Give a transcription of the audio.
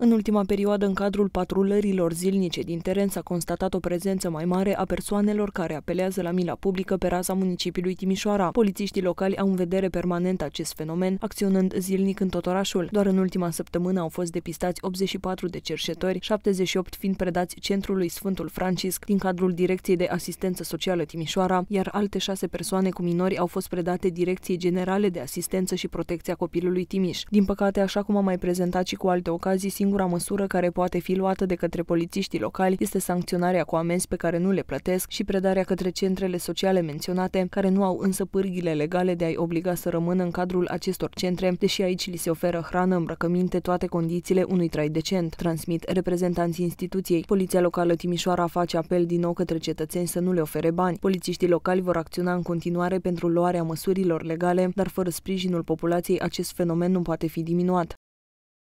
În ultima perioadă, în cadrul patrulărilor zilnice din teren, s-a constatat o prezență mai mare a persoanelor care apelează la mila publică pe raza municipiului Timișoara. Polițiștii locali au în vedere permanent acest fenomen, acționând zilnic în tot orașul. Doar în ultima săptămână au fost depistați 84 de cerșetori, 78 fiind predați Centrului Sfântul Francisc din cadrul Direcției de Asistență Socială Timișoara, iar alte șase persoane cu minori au fost predate Direcției Generale de Asistență și Protecția Copilului Timiș. Din păcate, așa cum am mai prezentat și cu alte ocazii, singura măsură care poate fi luată de către polițiștii locali este sancționarea cu amenzi pe care nu le plătesc și predarea către centrele sociale menționate, care nu au însă pârghile legale de a-i obliga să rămână în cadrul acestor centre, deși aici li se oferă hrană, îmbrăcăminte, toate condițiile unui trai decent, transmit reprezentanții instituției. Poliția locală Timișoara face apel din nou către cetățeni să nu le ofere bani. Polițiștii locali vor acționa în continuare pentru luarea măsurilor legale, dar fără sprijinul populației acest fenomen nu poate fi diminuat.